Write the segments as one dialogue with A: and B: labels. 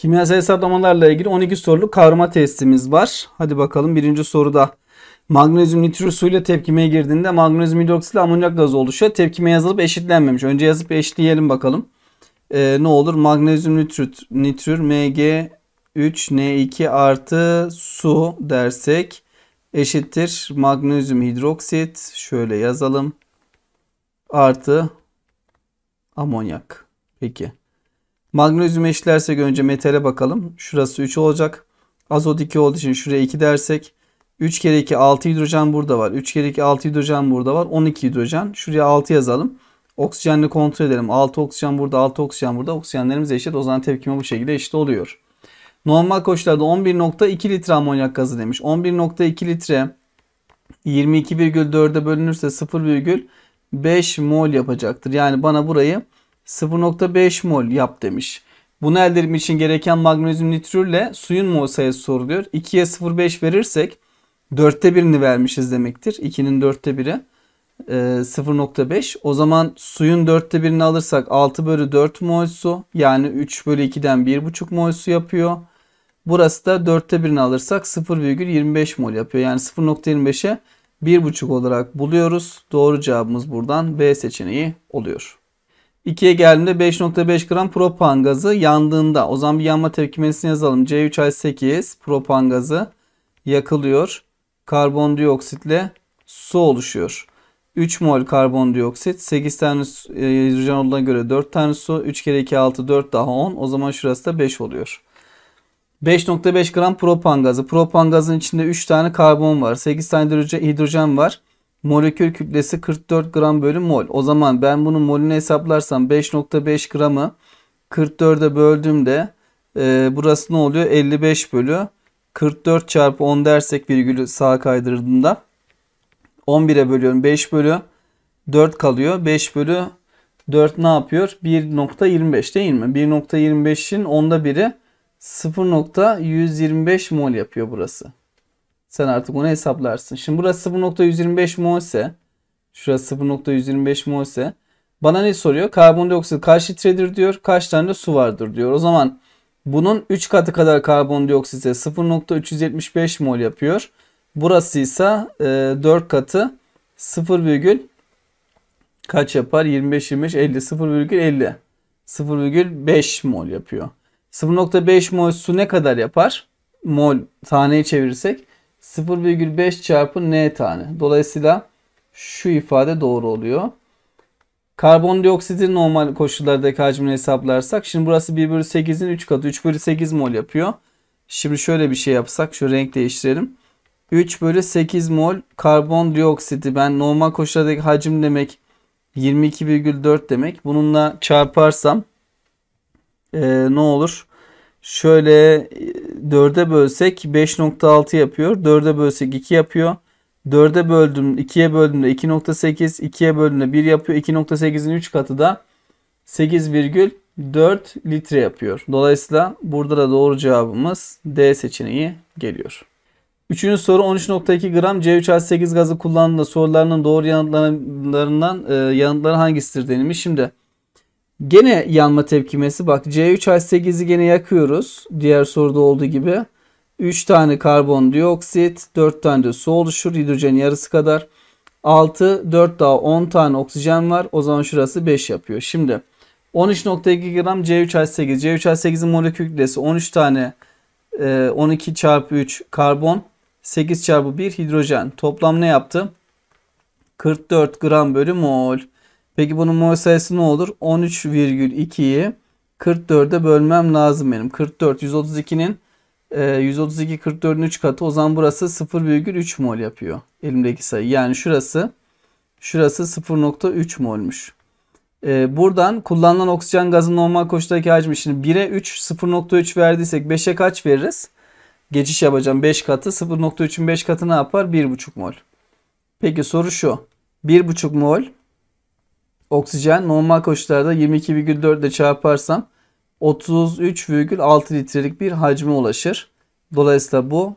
A: Kimyasal hesaplamalarla ilgili 12 soruluk kavrama testimiz var. Hadi bakalım birinci soruda. Magnezyum nitrür suyla tepkimeye girdiğinde magnezyum hidroksit ile amonyak gazı oluşuyor. Tepkime yazılıp eşitlenmemiş. Önce yazıp eşitleyelim bakalım. Ee, ne olur? Magnezyum nitrür, nitrür Mg3N2 artı su dersek eşittir. Magnezyum hidroksit şöyle yazalım. Artı amonyak. Peki. Magnezyumu eşitlersek önce metale bakalım. Şurası 3 olacak. Azot 2 olduğu için şuraya 2 dersek 3 kere 2 6 hidrojen burada var. 3 kere 2 6 hidrojen burada var. 12 hidrojen. Şuraya 6 yazalım. Oksijenle kontrol edelim. 6 oksijen burada 6 oksijen burada. Oksijenlerimiz eşit. O zaman tepkime bu şekilde eşit oluyor. Normal koşullarda 11.2 litre amonyak gazı demiş. 11.2 litre 22,4'e bölünürse 0,5 mol yapacaktır. Yani bana burayı 0.5 mol yap demiş. Bunu elde etmek için gereken magnezyum nitrürle suyun mol sayısı soruluyor. 2'ye 0.5 verirsek 4'te birini vermişiz demektir. 2'nin 4'te biri. 0.5. E, o zaman suyun 4'te birini alırsak 6 bölü 4 mol su yani 3 bölü 2'den 1.5 mol su yapıyor. Burası da 4'te birini alırsak 0,25 mol yapıyor. Yani 0.25'e 1.5 olarak buluyoruz. Doğru cevabımız buradan B seçeneği oluyor. 2'ye geldiğimde 5.5 gram propan gazı yandığında o zaman bir yanma tepkimesini yazalım. C3H8 propan gazı yakılıyor. Karbondioksitle su oluşuyor. 3 mol karbondioksit, 8 tane e, hidrojen olduğuna göre 4 tane su, 3 kere 2 6 4 daha 10. O zaman şurası da 5 oluyor. 5.5 gram propan gazı. Propan gazının içinde 3 tane karbon var, 8 tane hidrojen var molekül kütlesi 44 gram bölü mol. O zaman ben bunun molünü hesaplarsam 5.5 gramı 44'e böldüğümde e, burası ne oluyor? 55 bölü 44 çarpı 10 dersek virgülü sağa kaydırdığımda 11'e bölüyorum. 5 bölü 4 kalıyor. 5 bölü 4 ne yapıyor? 1.25 değil mi? 1.25'in onda biri 0.125 mol yapıyor burası. Sen artık onu hesaplarsın. Şimdi burası 0.125 mol ise şurası 0.125 mol ise bana ne soruyor? Karbondioksit kaç litredir diyor. Kaç tane de su vardır diyor. O zaman bunun 3 katı kadar karbondioksit ise 0.375 mol yapıyor. Burası ise 4 e, katı 0, kaç yapar? 25 25 50 0,50 0,5 mol yapıyor. 0,5 mol su ne kadar yapar? Mol taneye çevirirsek 0,5 çarpı n tane. Dolayısıyla şu ifade doğru oluyor. Karbondioksiti normal koşullardaki hacmini hesaplarsak. Şimdi burası 1 bölü 8'in 3 katı. 3 bölü 8 mol yapıyor. Şimdi şöyle bir şey yapsak. Şu renk değiştirelim. 3 bölü 8 mol karbondioksiti. Ben normal koşullardaki hacim demek 22,4 demek. Bununla çarparsam ee, ne olur? Şöyle 4'e bölsek 5.6 yapıyor. 4'e bölsek 2 yapıyor. 4'e böldüm 2'ye böldüm, 2.8 2'ye böldüğümde 1 yapıyor. 2.8'in 3 katı da 8,4 litre yapıyor. Dolayısıyla burada da doğru cevabımız D seçeneği geliyor. Üçüncü soru 13.2 gram C3H8 gazı kullandığında sorularının doğru yanıtlarından e, yanıtları hangisidir denilmiş. Şimdi Gene yanma tepkimesi. Bak C3H8'i gene yakıyoruz. Diğer soruda olduğu gibi. 3 tane karbondioksit, 4 tane de su oluşur. hidrojen yarısı kadar. 6, 4 daha 10 tane oksijen var. O zaman şurası 5 yapıyor. Şimdi 13.2 gram C3H8. C3H8'in molekül kütlesi 13 tane 12 e, çarpı 3 karbon, 8 çarpı 1 hidrojen. Toplam ne yaptı? 44 gram bölü mol. Peki bunun mol sayısı ne olur? 13,2'yi 44'e bölmem lazım benim. 44 132'nin e, 132 44'ün 3 katı. O zaman burası 0,3 mol yapıyor elimdeki sayı. Yani şurası şurası 0,3 molmuş. E, buradan kullanılan oksijen gazının normal koşuldaki hacmi şimdi 1'e 3 0.3 verdiysek 5'e kaç veririz? Geçiş yapacağım 5 katı 0.3'ün 5 katı ne yapar? 1.5 mol. Peki soru şu. 1.5 mol oksijen normal koşullarda 22,4 ile çarparsam 33,6 litrelik bir hacme ulaşır. Dolayısıyla bu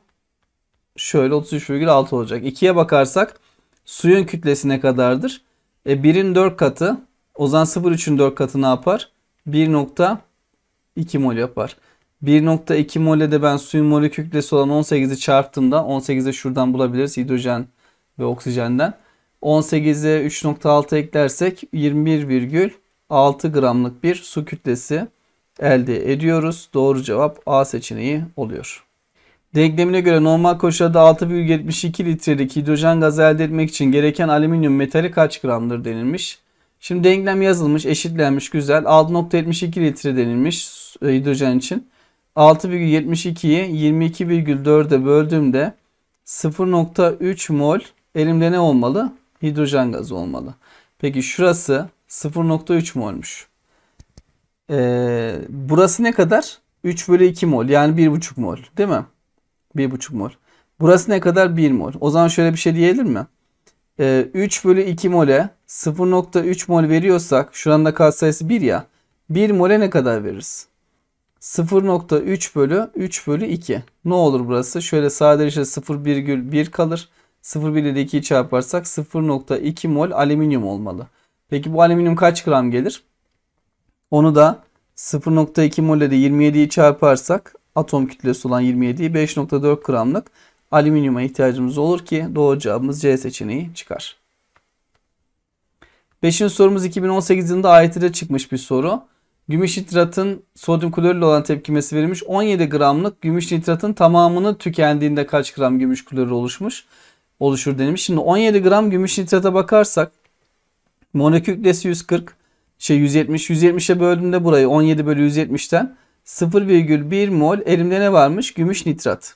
A: şöyle 33,6 olacak. 2'ye bakarsak suyun kütlesi ne kadardır? E 1'in 4 katı o zaman 0,3'ün 4 katı ne yapar? 1,2 mol yapar. 1.2 mole de ben suyun molekül kütlesi olan 18'i çarptığımda 18'i şuradan bulabiliriz hidrojen ve oksijenden. 18'e 3.6 eklersek 21,6 gramlık bir su kütlesi elde ediyoruz. Doğru cevap A seçeneği oluyor. Denklemine göre normal koşullarda 6,72 litrelik hidrojen gazı elde etmek için gereken alüminyum metali kaç gramdır denilmiş. Şimdi denklem yazılmış, eşitlenmiş, güzel. 6.72 litre denilmiş e, hidrojen için. 6,72'yi 22,4'e böldüğümde 0.3 mol elimde ne olmalı? hidrojen gazı olmalı. Peki şurası 0.3 molmuş. Ee, burası ne kadar? 3 bölü 2 mol yani 1.5 mol değil mi? 1.5 mol. Burası ne kadar? 1 mol. O zaman şöyle bir şey diyelim mi? Ee, 3 bölü 2 mole 0.3 mol veriyorsak şuranda da kat sayısı 1 ya. 1 mole ne kadar veririz? 0.3 bölü 3 bölü 2. Ne olur burası? Şöyle sadeleşe 0,1 kalır. 0,1 ile 2'yi çarparsak 0,2 mol alüminyum olmalı. Peki bu alüminyum kaç gram gelir? Onu da 0,2 mol ile de 27'yi çarparsak atom kütlesi olan 27'yi 5,4 gramlık alüminyuma ihtiyacımız olur ki doğru cevabımız C seçeneği çıkar. Beşinci sorumuz 2018 yılında AYT'de e çıkmış bir soru. Gümüş nitratın sodyum klorürle olan tepkimesi verilmiş. 17 gramlık gümüş nitratın tamamını tükendiğinde kaç gram gümüş klorür oluşmuş? oluşur denilmiş. Şimdi 17 gram gümüş nitrata bakarsak molekül kütlesi 140 şey 170 170'e böldüğümde burayı 17 bölü 170'ten 0,1 mol elimde ne varmış? Gümüş nitrat.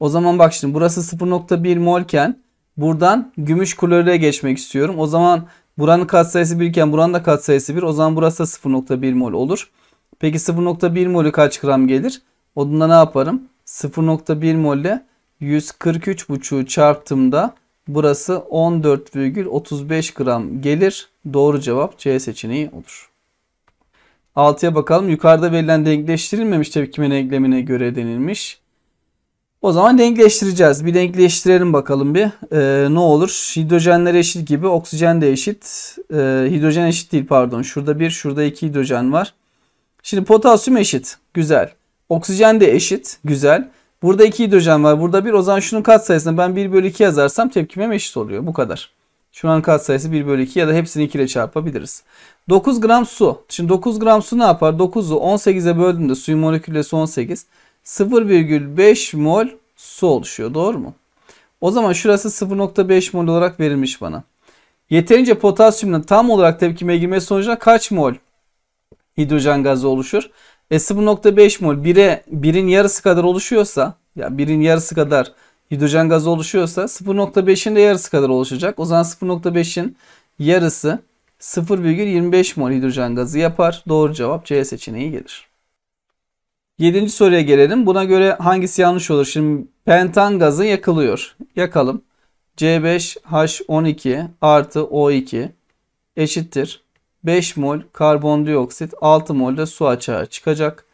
A: O zaman bak şimdi burası 0,1 molken buradan gümüş kloride geçmek istiyorum. O zaman buranın katsayısı 1 iken buranın da katsayısı 1. O zaman burası da 0,1 mol olur. Peki 0,1 molü kaç gram gelir? Onunla ne yaparım? 0,1 molle 143,5'u çarptığımda burası 14,35 gram gelir. Doğru cevap C seçeneği olur. 6'ya bakalım. Yukarıda verilen denkleştirilmemiş tepkime denklemine göre denilmiş. O zaman denkleştireceğiz. Bir denkleştirelim bakalım bir. Ee, ne olur? Hidrojenler eşit gibi oksijen de eşit. Ee, hidrojen eşit değil pardon. Şurada bir şurada iki hidrojen var. Şimdi potasyum eşit. Güzel. Oksijen de eşit. Güzel. Burada 2 hidrojen var. Burada 1. O zaman şunun katsayısını ben 1 bölü 2 yazarsam tepkimem eşit oluyor. Bu kadar. Şuranın katsayısı 1 bölü 2 ya da hepsini 2 ile çarpabiliriz. 9 gram su. Şimdi 9 gram su ne yapar? 9'u 18'e böldüğümde suyun moleküllesi 18. 0,5 mol su oluşuyor. Doğru mu? O zaman şurası 0,5 mol olarak verilmiş bana. Yeterince potasyumla tam olarak tepkime girmesi sonucunda kaç mol hidrojen gazı oluşur? E 0.5 mol 1'e 1'in yarısı kadar oluşuyorsa yani 1'in yarısı kadar hidrojen gazı oluşuyorsa 0.5'in de yarısı kadar oluşacak. O zaman 0.5'in yarısı 0,25 mol hidrojen gazı yapar. Doğru cevap C seçeneği gelir. Yedinci soruya gelelim. Buna göre hangisi yanlış olur? Şimdi pentan gazı yakılıyor. Yakalım. C5H12 artı O2 eşittir. 5 mol karbondioksit 6 mol de su açığa çıkacak.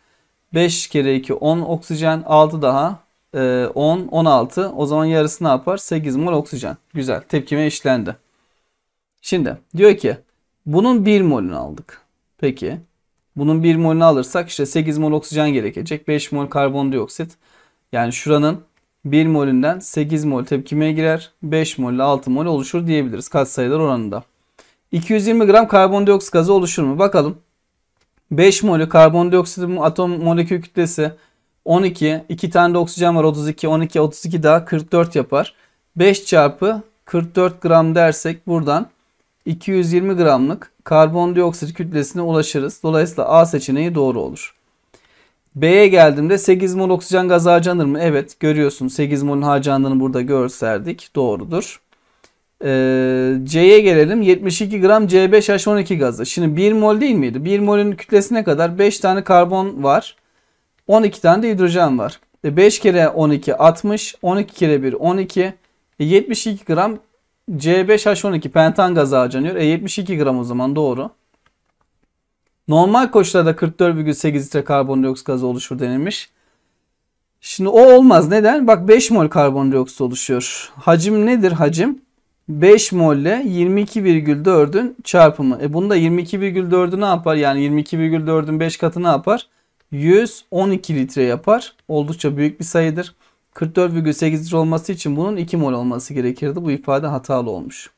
A: 5 kere 2 10 oksijen 6 daha 10 e, 16 o zaman yarısı ne yapar 8 mol oksijen. Güzel tepkime işlendi. Şimdi diyor ki bunun 1 molünü aldık. Peki bunun 1 molünü alırsak işte 8 mol oksijen gerekecek 5 mol karbondioksit. Yani şuranın 1 molünden 8 mol tepkimeye girer 5 mol ile 6 mol oluşur diyebiliriz katsayılar oranında. 220 gram karbondioksit gazı oluşur mu? Bakalım. 5 molü karbondioksitin atom molekül kütlesi 12. 2 tane de oksijen var 32. 12 32 daha 44 yapar. 5 çarpı 44 gram dersek buradan 220 gramlık karbondioksit kütlesine ulaşırız. Dolayısıyla A seçeneği doğru olur. B'ye geldiğimde 8 mol oksijen gazı harcanır mı? Evet görüyorsun 8 mol harcandığını burada gösterdik. Doğrudur. Ee, C'ye gelelim. 72 gram C5H12 gazı. Şimdi 1 mol değil miydi? 1 molün ne kadar 5 tane karbon var. 12 tane de hidrojen var. E 5 kere 12 60. 12 kere 1 12. E 72 gram C5H12 pentan gazı harcanıyor. E 72 gram o zaman doğru. Normal koşullarda 44,8 litre karbondioksit gazı oluşur denilmiş. Şimdi o olmaz. Neden? Bak 5 mol karbondioksit oluşuyor. Hacim nedir hacim? 5 molle 22,4'ün çarpımı. E bunu 22,4'ü ne yapar? Yani 22,4'ün 5 katı ne yapar? 112 litre yapar. Oldukça büyük bir sayıdır. 44,8 litre olması için bunun 2 mol olması gerekirdi. Bu ifade hatalı olmuş.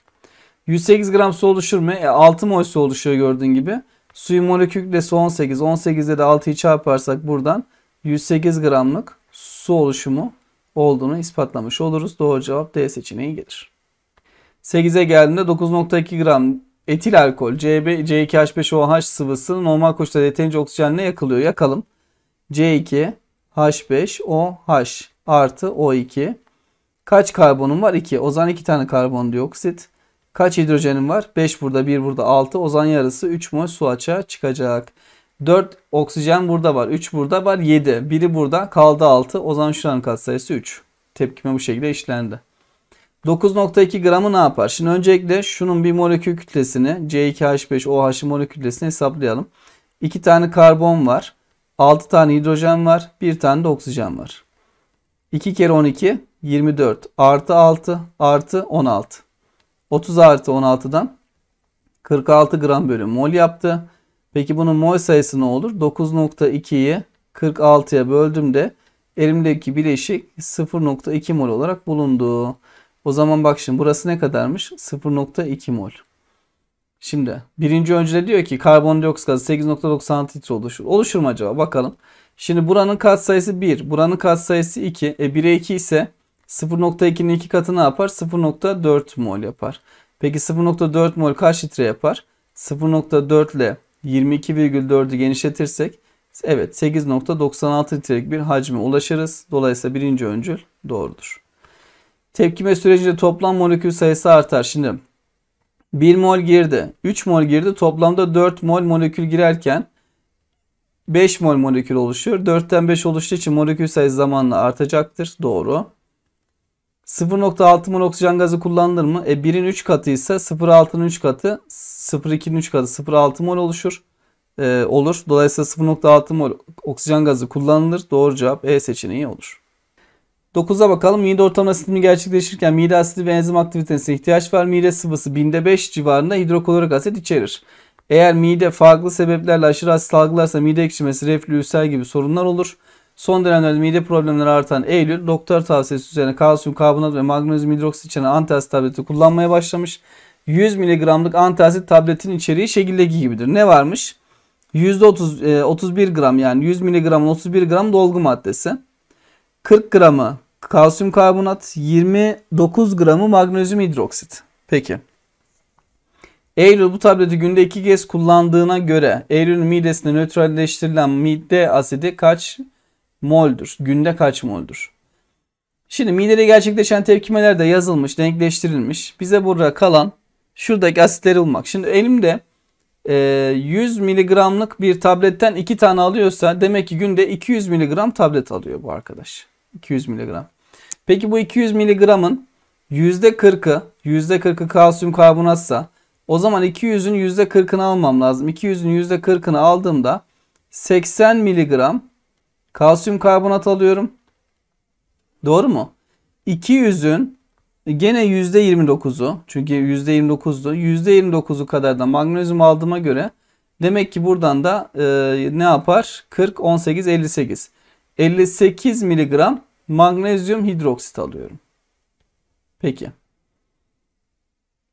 A: 108 gram su oluşur mu? E 6 mol su oluşuyor gördüğün gibi. Suyun molü kütlesi 18. 18'de de 6'yı çarparsak buradan 108 gramlık su oluşumu olduğunu ispatlamış oluruz. Doğru cevap D seçeneği gelir. 8'e geldiğinde 9.2 gram etil alkol CB, C2H5OH sıvısı normal koşullarda yeterince oksijenle yakılıyor. Yakalım. C2H5OH artı O2. Kaç karbonum var? 2. O zaman 2 tane karbondioksit. Kaç hidrojenim var? 5 burada 1 burada 6. O zaman yarısı 3 mol su açığa çıkacak. 4 oksijen burada var. 3 burada var. 7. Biri burada. Kaldı 6. O zaman şu an katsayısı 3. Tepkime bu şekilde işlendi. 9.2 gramı ne yapar? Şimdi öncelikle şunun bir molekül kütlesini C2H5OH molekül kütlesini hesaplayalım. 2 tane karbon var. 6 tane hidrojen var. 1 tane de oksijen var. 2 kere 12 24 artı 6 artı 16. 30 artı 16'dan 46 gram bölü mol yaptı. Peki bunun mol sayısı ne olur? 9.2'yi 46'ya böldüm de elimdeki bileşik 0.2 mol olarak bulundu. O zaman bak şimdi burası ne kadarmış? 0.2 mol. Şimdi birinci öncüde diyor ki karbondioksit gazı 8.96 litre oluşur. Oluşur mu acaba? Bakalım. Şimdi buranın kat sayısı 1. Buranın kat sayısı 2. E 1'e 2 ise 0.2'nin 2 katı ne yapar? 0.4 mol yapar. Peki 0.4 mol kaç litre yapar? 0.4 ile 22,4'ü genişletirsek evet 8.96 litrelik bir hacme ulaşırız. Dolayısıyla birinci öncül doğrudur. Tepkime sürecinde toplam molekül sayısı artar. Şimdi 1 mol girdi, 3 mol girdi. Toplamda 4 mol molekül girerken 5 mol molekül oluşuyor. 4'ten 5 oluştuğu için molekül sayısı zamanla artacaktır. Doğru. 0.6 mol oksijen gazı kullanılır mı? E 1'in 3 katıysa, 0.6'nın 3 katı 0.2'nin 3 katı 0.6 mol oluşur. E, olur. Dolayısıyla 0.6 mol oksijen gazı kullanılır. Doğru cevap E seçeneği olur. 9'a bakalım. Mide ortam asitimi gerçekleşirken mide asidi ve enzim aktivitesine ihtiyaç var. Mide sıvısı binde 5 civarında hidroklorik asit içerir. Eğer mide farklı sebeplerle aşırı asit salgılarsa mide ekşimesi, reflü, ülser gibi sorunlar olur. Son dönemlerde mide problemleri artan Eylül doktor tavsiyesi üzerine kalsiyum karbonat ve magnezyum hidroksit içeren antasit tableti kullanmaya başlamış. 100 mg'lık antasit tabletin içeriği şekildeki gibidir. Ne varmış? %30, e, 31 gram yani 100 mg'ın 31 gram dolgu maddesi. 40 gramı Kalsiyum karbonat 29 gramı magnezyum hidroksit. Peki. Eylül bu tableti günde 2 kez kullandığına göre Eylül'ün midesinde nötralleştirilen mide asidi kaç moldur? Günde kaç moldur? Şimdi midede gerçekleşen tepkimeler de yazılmış, denkleştirilmiş. Bize burada kalan şuradaki asitleri bulmak. Şimdi elimde 100 e, miligramlık bir tabletten 2 tane alıyorsa demek ki günde 200 miligram tablet alıyor bu arkadaş. 200 miligram. Peki bu 200 mg'ın %40'ı %40'ı kalsiyum karbonatsa o zaman 200'ün %40'ını almam lazım. 200'ün %40'ını aldığımda 80 miligram kalsiyum karbonat alıyorum. Doğru mu? 200'ün gene %29'u çünkü %29'du. %29'u kadar da magnezyum aldığıma göre demek ki buradan da e, ne yapar? 40, 18, 58. 58 miligram magnezyum hidroksit alıyorum. Peki.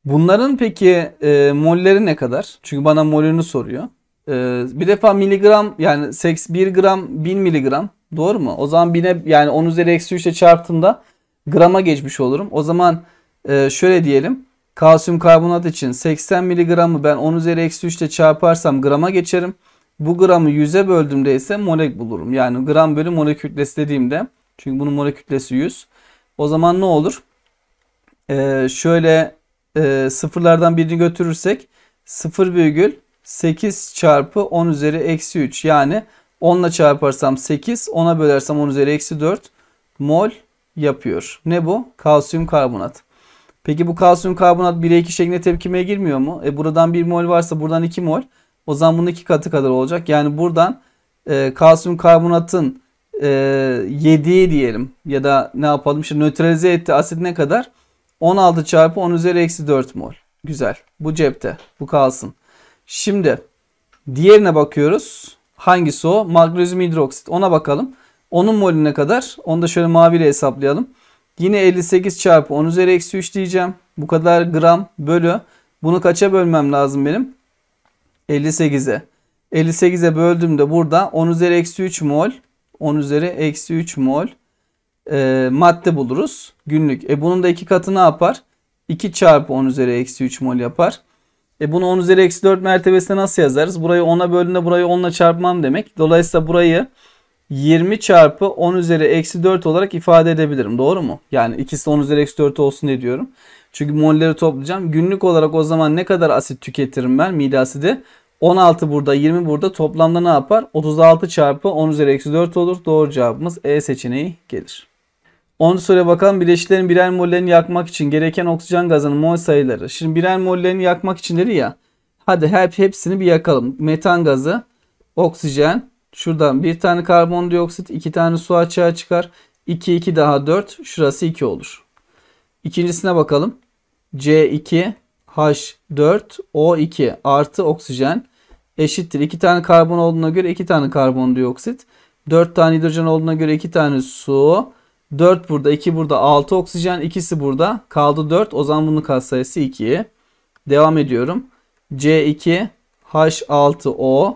A: Bunların peki e, molleri ne kadar? Çünkü bana molünü soruyor. E, bir defa miligram yani 1 gram 1000 miligram doğru mu? O zaman 1000'e yani 10 üzeri eksi 3'e ile çarptığımda grama geçmiş olurum. O zaman e, şöyle diyelim. Kalsiyum karbonat için 80 miligramı ben 10 üzeri eksi 3 çarparsam grama geçerim. Bu gramı 100'e böldüğümde ise molek bulurum. Yani gram bölü molekül kütlesi dediğimde çünkü bunun mole kütlesi 100. O zaman ne olur? Ee, şöyle e, sıfırlardan birini götürürsek 0,8 çarpı 10 üzeri eksi 3 yani 10 ile çarparsam 8 10'a bölersem 10 üzeri eksi 4 mol yapıyor. Ne bu? Kalsiyum karbonat. Peki bu kalsiyum karbonat 1'e 2 şeklinde tepkimeye girmiyor mu? E buradan 1 mol varsa buradan 2 mol. O zaman bunun 2 katı kadar olacak. Yani buradan e, kalsiyum karbonatın e, yediği diyelim ya da ne yapalım işte nötralize etti asit ne kadar? 16 çarpı 10 üzeri eksi 4 mol. Güzel. Bu cepte. Bu kalsın. Şimdi diğerine bakıyoruz. Hangisi o? Magnezyum hidroksit. Ona bakalım. Onun molü ne kadar? Onu da şöyle maviyle hesaplayalım. Yine 58 çarpı 10 üzeri eksi 3 diyeceğim. Bu kadar gram bölü. Bunu kaça bölmem lazım benim? 58'e. 58'e böldüğümde burada 10 üzeri eksi 3 mol 10 üzeri eksi 3 mol e, madde buluruz günlük. E bunun da iki katı ne yapar? 2 çarpı 10 üzeri eksi 3 mol yapar. E bunu 10 üzeri eksi 4 mertebesine nasıl yazarız? Burayı 10'a bölünde burayı 10'la çarpmam demek. Dolayısıyla burayı 20 çarpı 10 üzeri eksi 4 olarak ifade edebilirim. Doğru mu? Yani ikisi 10 üzeri eksi 4 olsun diye diyorum. Çünkü molleri toplayacağım. Günlük olarak o zaman ne kadar asit tüketirim ben? Mide asidi 16 burada 20 burada toplamda ne yapar? 36 çarpı 10 üzeri eksi 4 olur. Doğru cevabımız E seçeneği gelir. 10. soruya bakalım. Bileşiklerin birer mollerini yakmak için gereken oksijen gazının mol sayıları. Şimdi birer mollerini yakmak için dedi ya. Hadi hep hepsini bir yakalım. Metan gazı, oksijen, şuradan bir tane karbondioksit, iki tane su açığa çıkar. 2 2 daha 4 şurası 2 olur. İkincisine bakalım. C2 H4 O2 artı oksijen eşittir. 2 tane karbon olduğuna göre 2 tane karbondioksit. 4 tane hidrojen olduğuna göre 2 tane su. 4 burada 2 burada 6 oksijen ikisi burada. Kaldı 4 o zaman bunun katsayısı 2. Devam ediyorum. C2 H6O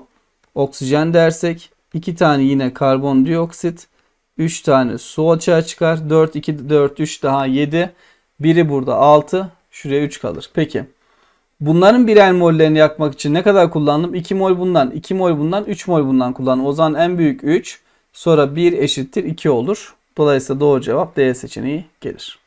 A: oksijen dersek 2 tane yine karbondioksit. 3 tane su açığa çıkar. 4 2 4 3 daha 7. Biri burada 6. Şuraya 3 kalır. Peki. Bunların birer mollerini yakmak için ne kadar kullandım? 2 mol bundan, 2 mol bundan, 3 mol bundan kullandım. O zaman en büyük 3 sonra 1 eşittir 2 olur. Dolayısıyla doğru cevap D seçeneği gelir.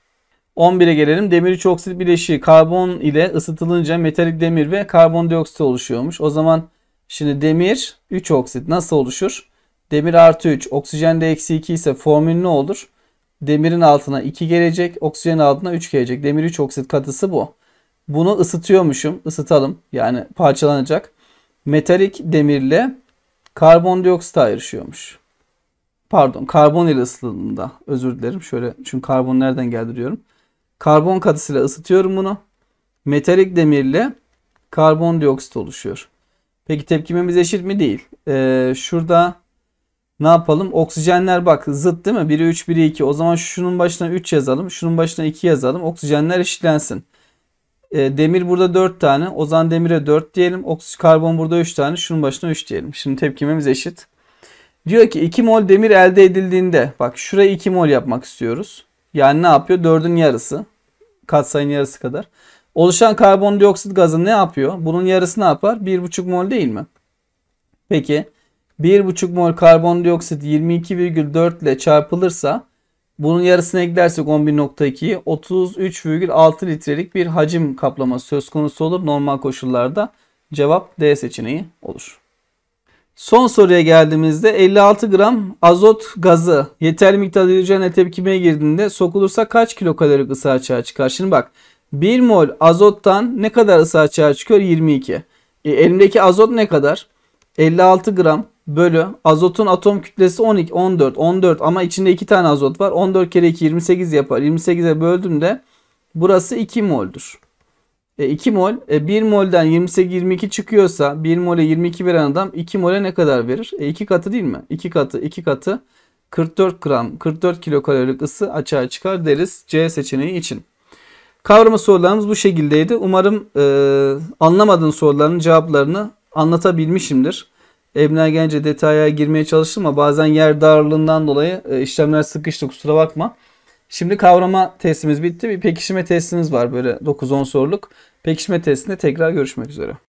A: 11'e gelelim. Demir 3 oksit bileşiği karbon ile ısıtılınca metalik demir ve karbondioksit oluşuyormuş. O zaman şimdi demir 3 oksit nasıl oluşur? Demir artı 3, oksijen de eksi 2 ise formül ne olur? Demirin altına 2 gelecek, oksijen altına 3 gelecek. Demir 3 oksit katısı bu. Bunu ısıtıyormuşum. Isıtalım. Yani parçalanacak. Metalik demirle karbondioksit ayrışıyormuş. Pardon karbon ile ısıtıldığında özür dilerim. Şöyle çünkü karbon nereden geldi diyorum. Karbon katısıyla ısıtıyorum bunu. Metalik demirle karbondioksit oluşuyor. Peki tepkimemiz eşit mi? Değil. Ee, şurada ne yapalım? Oksijenler bak zıt değil mi? Biri 3, biri 2. O zaman şunun başına 3 yazalım. Şunun başına 2 yazalım. Oksijenler eşitlensin. E, demir burada 4 tane. Ozan demire 4 diyelim. Oksij karbon burada 3 tane. Şunun başına 3 diyelim. Şimdi tepkimemiz eşit. Diyor ki 2 mol demir elde edildiğinde bak şurayı 2 mol yapmak istiyoruz. Yani ne yapıyor? 4'ün yarısı. Katsayının yarısı kadar. Oluşan karbondioksit gazı ne yapıyor? Bunun yarısı ne yapar? 1,5 mol değil mi? Peki 1,5 mol karbondioksit 22,4 ile çarpılırsa bunun yarısına eklersek 11.2'yi 33,6 litrelik bir hacim kaplaması söz konusu olur. Normal koşullarda cevap D seçeneği olur. Son soruya geldiğimizde 56 gram azot gazı yeterli miktarda hidrojenle tepkimeye girdiğinde sokulursa kaç kilokalori ısı açığa çıkar? Şimdi bak 1 mol azottan ne kadar ısı açığa çıkıyor? 22. E, elimdeki azot ne kadar? 56 gram bölü azotun atom kütlesi 12 14 14 ama içinde 2 tane azot var. 14 kere 2 28 yapar. 28'e böldüm de burası 2 moldur. E, 2 mol e, 1 molden 28 22 çıkıyorsa 1 mole 22 veren adam 2 mole ne kadar verir? E, 2 katı değil mi? 2 katı 2 katı 44 gram 44 kilokalorik ısı açığa çıkar deriz C seçeneği için. Kavrama sorularımız bu şekildeydi. Umarım e, anlamadığın soruların cevaplarını anlatabilmişimdir. Elimden gelince detaya girmeye çalıştım ama bazen yer darlığından dolayı e, işlemler sıkıştı kusura bakma. Şimdi kavrama testimiz bitti. Bir pekişme testimiz var böyle 9-10 soruluk. Pekişme testinde tekrar görüşmek üzere.